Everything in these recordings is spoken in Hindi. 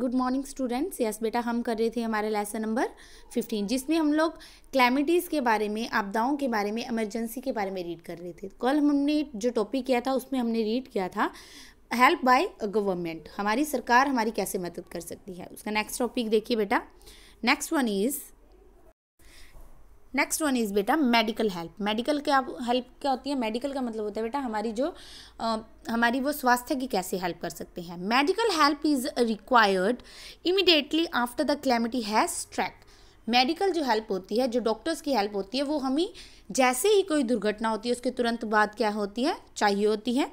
गुड मॉर्निंग स्टूडेंट्स यस बेटा हम कर रहे थे हमारे लेसन नंबर फिफ्टीन जिसमें हम लोग क्लैमिटीज़ के बारे में आपदाओं के बारे में इमरजेंसी के बारे में रीड कर रहे थे कल हमने जो टॉपिक किया था उसमें हमने रीड किया था हेल्प बाय गवर्नमेंट हमारी सरकार हमारी कैसे मदद कर सकती है उसका नेक्स्ट टॉपिक देखिए बेटा next one is next one is बेटा मेडिकल हेल्प मेडिकल क्या हेल्प क्या होती है मेडिकल का मतलब होता है बेटा हमारी जो आ, हमारी वो स्वास्थ्य की कैसे हेल्प कर सकते हैं medical help is required immediately after the calamity has struck medical जो हेल्प होती है जो डॉक्टर्स की हेल्प होती है वो हमें जैसे ही कोई दुर्घटना होती है उसके तुरंत बाद क्या होती है चाहिए होती है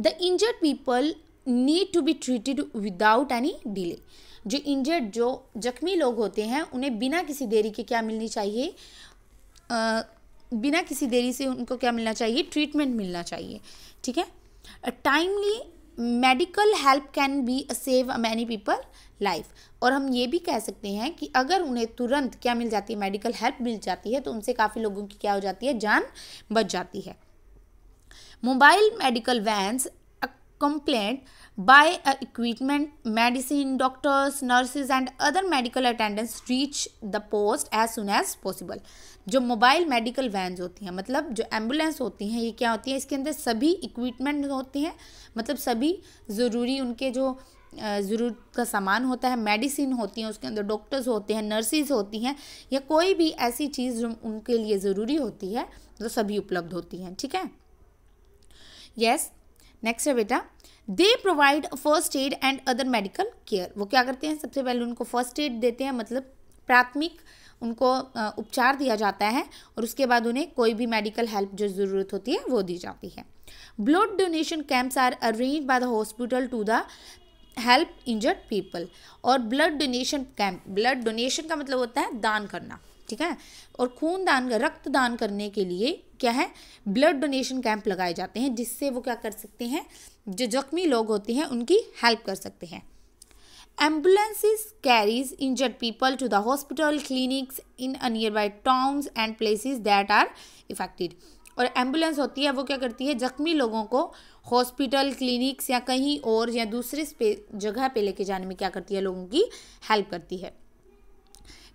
the injured people need to be treated without any delay जो इंजर्ड जो जख्मी लोग होते हैं उन्हें बिना किसी देरी के क्या मिलनी चाहिए आ, बिना किसी देरी से उनको क्या मिलना चाहिए ट्रीटमेंट मिलना चाहिए ठीक है timely medical help can be save many people life और हम ये भी कह सकते हैं कि अगर उन्हें तुरंत क्या मिल जाती है मेडिकल हेल्प मिल जाती है तो उनसे काफ़ी लोगों की क्या हो जाती है जान बच जाती है mobile medical vans complaint by uh, equipment medicine doctors nurses and other medical attendants reach the post as soon as possible जो मोबाइल मेडिकल वैन्स होती हैं मतलब जो एम्बुलेंस होती हैं ये क्या होती है इसके अंदर सभी इक्विपमेंट होते हैं मतलब सभी ज़रूरी उनके जो ज़रूरत का सामान होता है मेडिसिन होती हैं उसके अंदर डॉक्टर्स होते हैं नर्सिस होती हैं या कोई भी ऐसी चीज़ जो उनके लिए ज़रूरी होती है वो तो सभी उपलब्ध होती हैं ठीक है यस yes, नेक्स्ट है बेटा they provide first aid and other medical care वो क्या करते हैं सबसे पहले उनको फर्स्ट एड देते हैं मतलब प्राथमिक उनको उपचार दिया जाता है और उसके बाद उन्हें कोई भी मेडिकल हेल्प जो ज़रूरत होती है वो दी जाती है blood donation camps are arrange by the hospital to the help injured people और blood donation camp blood donation का मतलब होता है दान करना ठीक है और खून दान रक्त दान करने के लिए क्या है ब्लड डोनेशन कैंप लगाए जाते हैं जिससे वो क्या कर सकते हैं जो जख्मी लोग होते हैं उनकी हेल्प कर सकते हैं carries injured people to the hospital clinics in a nearby towns and places that are affected और एम्बुलेंस होती है वो क्या करती है जख्मी लोगों को हॉस्पिटल क्लिनिक्स या कहीं और या दूसरे जगह पे लेके जाने में क्या करती है लोगों की हेल्प करती है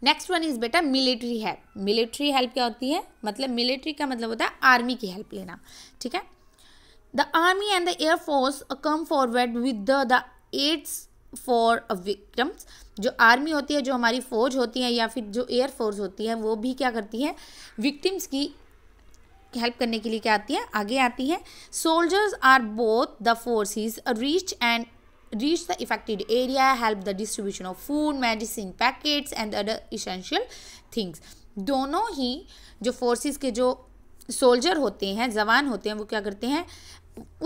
नेक्स्ट वन इज़ बेटा मिलिट्री हेल्प मिलिट्री हेल्प क्या होती है मतलब मिलिट्री का मतलब होता है आर्मी की हेल्प लेना ठीक है the army and the air force come forward with the aids for victims जो आर्मी होती है जो हमारी फौज होती है या फिर जो एयरफोर्स होती है वो भी क्या करती है विक्टिम्स की हेल्प करने के लिए क्या आती है आगे आती है soldiers are both the forces reach and reach the affected area, help the distribution of food, medicine packets and other essential things. दोनों ही जो फोर्सेस के जो सोल्जर होते हैं जवान होते हैं वो क्या करते हैं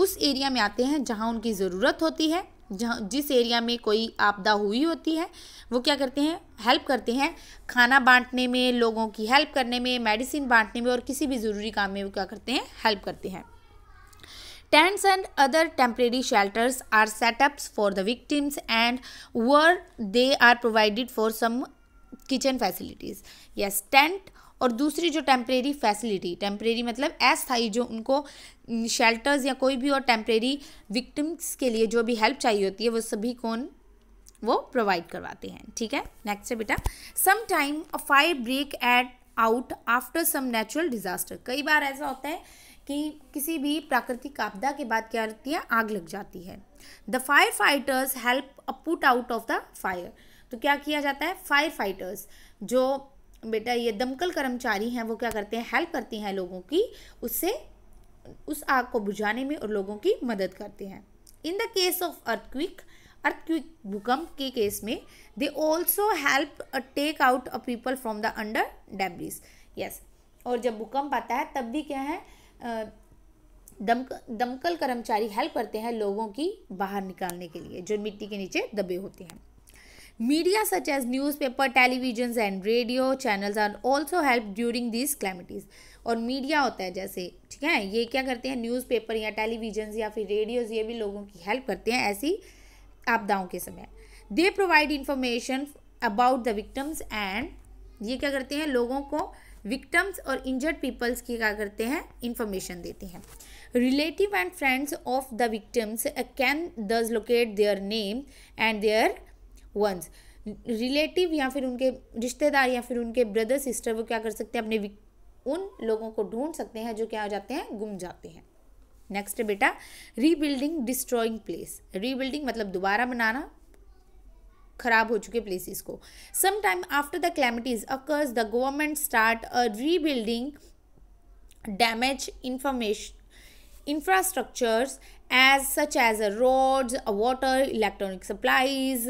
उस एरिया में आते हैं जहाँ उनकी ज़रूरत होती है जहाँ जिस एरिया में कोई आपदा हुई होती है वो क्या करते हैं हेल्प करते हैं खाना बांटने में लोगों की हेल्प करने में मेडिसिन बांटने में और किसी भी ज़रूरी काम में वो क्या करते हैं हेल्प करते हैं Tents and other temporary shelters are set up for the victims and where they are provided for some kitchen facilities yes tent और दूसरी जो टेम्परेरी फैसिलिटी टेम्परेरी मतलब अस्थाई जो उनको शेल्टर्स या कोई भी और टेम्परेरी विक्टिम्स के लिए जो भी हेल्प चाहिए होती है वो सभी कौन वो प्रोवाइड करवाते हैं ठीक है नेक्स्ट है बेटा some time a fire break at out after some natural disaster कई बार ऐसा होता है कि किसी भी प्राकृतिक आपदा के बाद क्या रहती है आग लग जाती है the fire fighters help a put out of the fire तो क्या किया जाता है फायर फाइटर्स जो बेटा ये दमकल कर्मचारी हैं वो क्या करते हैं हेल्प करती हैं लोगों की उससे उस आग को बुझाने में और लोगों की मदद करते हैं in the case of earthquake earthquake भूकंप के केस में they also help take out a people from the under debris yes और जब भूकंप आता है तब भी क्या है दम दमकल कर्मचारी हेल्प करते हैं लोगों की बाहर निकालने के लिए जो मिट्टी के नीचे दबे होते हैं media such newspaper television and radio channel are also help during this calamities और मीडिया होता है जैसे ठीक है ये क्या करते हैं न्यूज़पेपर या टेलीविजन या फिर रेडियोज ये भी लोगों की हेल्प करते हैं ऐसी आपदाओं के समय they provide information about the victims and ये क्या करते हैं लोगों को विक्टम्स और इंजर्ड पीपल्स की क्या करते हैं इंफॉर्मेशन देते हैं relative and friends of the victims can thus locate their name and their ones relative या फिर उनके रिश्तेदार या फिर उनके ब्रदर सिस्टर वो क्या कर सकते हैं अपने उन लोगों को ढूंढ सकते हैं जो क्या हो जाते हैं गुम जाते हैं नेक्स्ट बेटा रीबिल्डिंग डिस्ट्रॉइंग प्लेस रीबिल्डिंग मतलब दोबारा बनाना खराब हो चुके प्लेसेस को some time after the calamities occurs the government start a rebuilding damage information as such as a as a water electronic supplies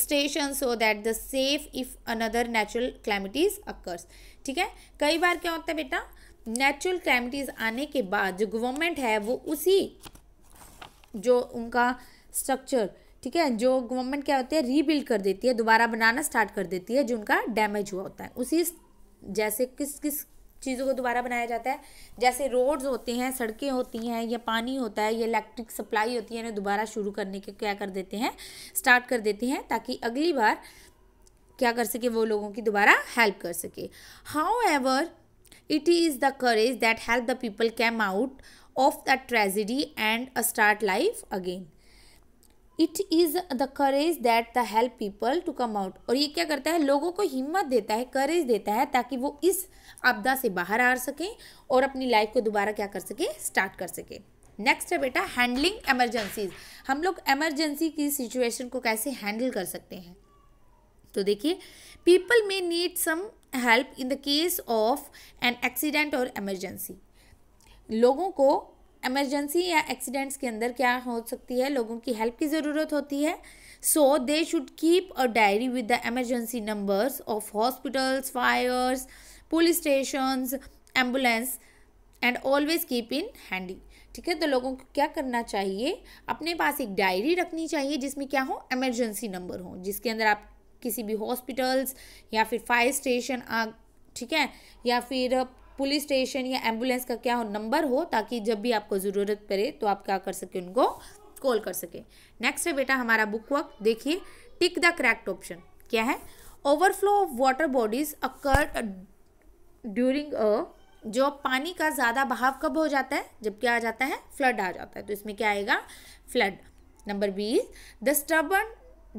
station so that the safe if another natural calamities occurs ठीक है कई बार क्या होता है बेटा नेचुरल क्लैमिटीज आने के बाद जो गवर्नमेंट है वो उसी जो उनका स्ट्रक्चर ठीक है जो गवर्नमेंट क्या होती है रीबिल्ड कर देती है दोबारा बनाना स्टार्ट कर देती है जो उनका डैमेज हुआ होता है उसी जैसे किस किस चीज़ों को दोबारा बनाया जाता है जैसे रोड्स होते हैं सड़कें होती हैं या पानी होता है या इलेक्ट्रिक सप्लाई होती है इन्हें दोबारा शुरू करने के क्या कर देते हैं स्टार्ट कर देते हैं ताकि अगली बार क्या कर सके वो लोगों की दोबारा हेल्प कर सके however it is the courage that help the people came out of the tragedy and a start life again it is the courage that the help people to come out और ये क्या करता है लोगों को हिम्मत देता है करेज देता है ताकि वो इस आपदा से बाहर आ सकें और अपनी लाइफ को दोबारा क्या कर सके स्टार्ट कर सके नेक्स्ट है बेटा हैंडलिंग एमरजेंसीज हम लोग एमरजेंसी की सिचुएशन को कैसे हैंडल कर सकते हैं तो देखिए people may need some help in the case of an accident और एमरजेंसी लोगों को एमरजेंसी या एक्सीडेंट्स के अंदर क्या हो सकती है लोगों की हेल्प की ज़रूरत होती है so they should keep a diary with the emergency numbers of hospitals fires police station ambulance and always keep in handy ठीक है तो लोगों को क्या करना चाहिए अपने पास एक डायरी रखनी चाहिए जिसमें क्या हो एमरजेंसी नंबर हो जिसके अंदर आप किसी भी हॉस्पिटल्स या फिर फायर स्टेशन आग ठीक है या फिर पुलिस स्टेशन या एम्बुलेंस का क्या हो नंबर हो ताकि जब भी आपको ज़रूरत पड़े तो आप क्या कर सके उनको कॉल कर सके नेक्स्ट है बेटा हमारा बुक वर्क देखिए टिक द करेक्ट ऑप्शन क्या है overflow of water bodies occur during a जो पानी का ज़्यादा बहाव कब हो जाता है जब क्या आ जाता है फ्लड आ जाता है तो इसमें क्या आएगा फ्लड नंबर बीस द स्टबन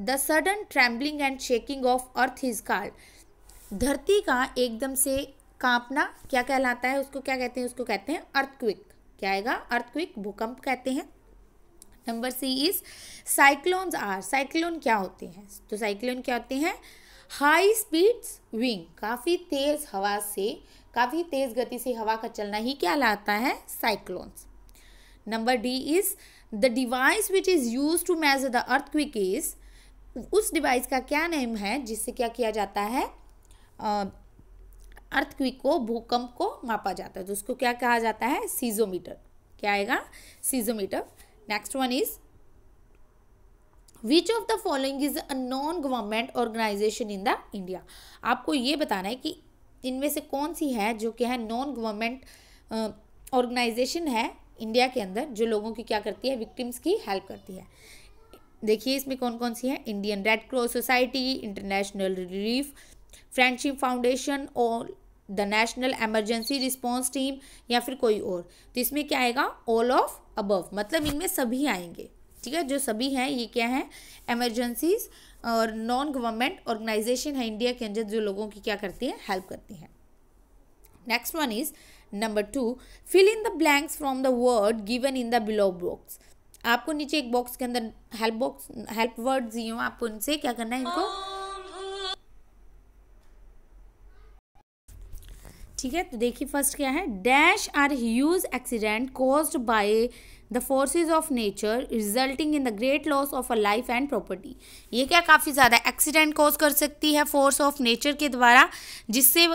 the sudden trembling and shaking of earth is called धरती का एकदम से कांपना क्या कहलाता है उसको क्या कहते हैं उसको कहते हैं अर्थक्विक क्या आएगा अर्थक्विक भूकंप कहते हैं number C is cyclones are cyclone क्या होते हैं तो साइक्लोन क्या होते हैं हाई स्पीड्स विंग काफ़ी तेज़ हवा से काफ़ी तेज़ गति से हवा का चलना ही क्या लाता है cyclones number D is the device which is use to measure the earthquake is उस डिवाइस का क्या नेम है जिससे क्या किया जाता है अर्थक्विक को भूकंप को मापा जाता है तो उसको क्या कहा जाता है सीजोमीटर क्या आएगा seismometer next one is which of the following is a non government organisation in the India आपको ये बताना है कि इनमें से कौन सी है जो कि है नॉन गवर्नमेंट ऑर्गेनाइजेशन है इंडिया के अंदर जो लोगों की क्या करती है विक्टिम्स की हेल्प करती है देखिए इसमें कौन कौन सी है Indian Red Cross Society International Relief Friendship Foundation और the National Emergency Response Team या फिर कोई और तो इसमें क्या आएगा ऑल ऑफ अबव मतलब इनमें सभी आएंगे ठीक है जो सभी हैं ये क्या है एमरजेंसीज और नॉन गवर्नमेंट ऑर्गेनाइजेशन है इंडिया के अंदर जो लोगों की क्या करती है हेल्प करती है next one is number two fill in the blanks from the word given in the below box आपको नीचे एक बॉक्स के अंदर हेल्प बॉक्स हेल्प वर्ड दिए हों आपको उनसे क्या करना है इनको हाँ। ठीक है तो देखिए फर्स्ट क्या है dash are huge accident caused by the forces of nature resulting in the great loss of a life and property ये क्या काफ़ी ज़्यादा एक्सीडेंट कॉज कर सकती है फोर्स ऑफ नेचर के द्वारा जिससे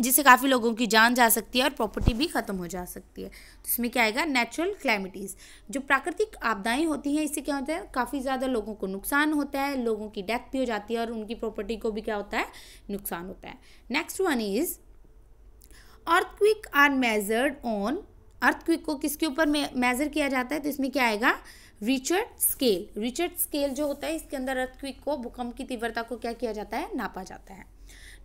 जिससे काफ़ी लोगों की जान जा सकती है और प्रॉपर्टी भी ख़त्म हो जा सकती है तो इसमें क्या आएगा नेचुरल क्लाइमिटीज़ जो प्राकृतिक आपदाएं होती हैं इससे क्या होता है काफ़ी ज़्यादा लोगों को नुकसान होता है लोगों की डेथ भी हो जाती है और उनकी प्रॉपर्टी को भी क्या होता है नुकसान होता है next one is earthquake are measured on earthquake को किसके ऊपर मेजर किया जाता है तो इसमें क्या आएगा रिचर्ड स्केल रिचर्ड स्केल जो होता है इसके अंदर अर्थक्विक को भूकंप की तीव्रता को क्या किया जाता है नापा जाता है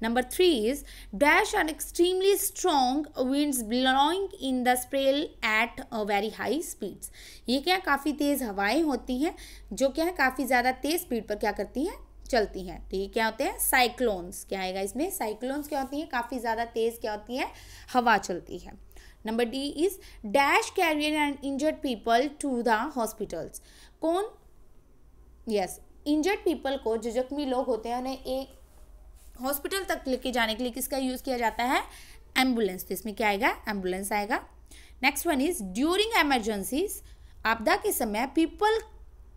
number three is dash are extremely strong wind blowing in the spiral at very high speeds ये क्या काफ़ी तेज़ हवाएं होती हैं जो क्या है काफ़ी ज़्यादा तेज़ स्पीड पर क्या करती हैं चलती हैं तो ये क्या होते हैं साइक्लोन्स क्या आएगा इसमें साइक्लोन्स क्या होती हैं काफ़ी ज़्यादा तेज़ क्या होती है हवा चलती है number D is dash carrier and injured people to the hospitals कौन यस इंजर्ड पीपल को जो जख्मी लोग होते हैं उन्हें एक हॉस्पिटल तक लेके जाने के लिए किसका यूज़ किया जाता है एम्बुलेंस तो इसमें क्या आएगा एम्बुलेंस आएगा next one is during emergencies आपदा के समय people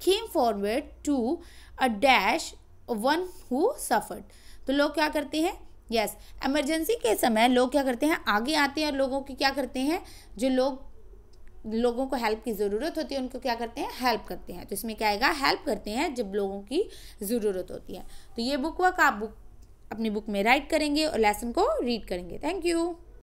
came forward to a dash one who suffered तो लोग क्या करते हैं यस yes, एमरजेंसी के समय लोग क्या करते हैं आगे आते हैं और लोगों की क्या करते हैं जो लोग लोगों को हेल्प की ज़रूरत होती है उनको क्या करते हैं हेल्प करते हैं तो इसमें क्या आएगा हेल्प करते हैं जब लोगों की ज़रूरत होती है तो ये बुक वर्क आप बुक अपनी बुक में राइट करेंगे और लेसन को रीड करेंगे थैंक यू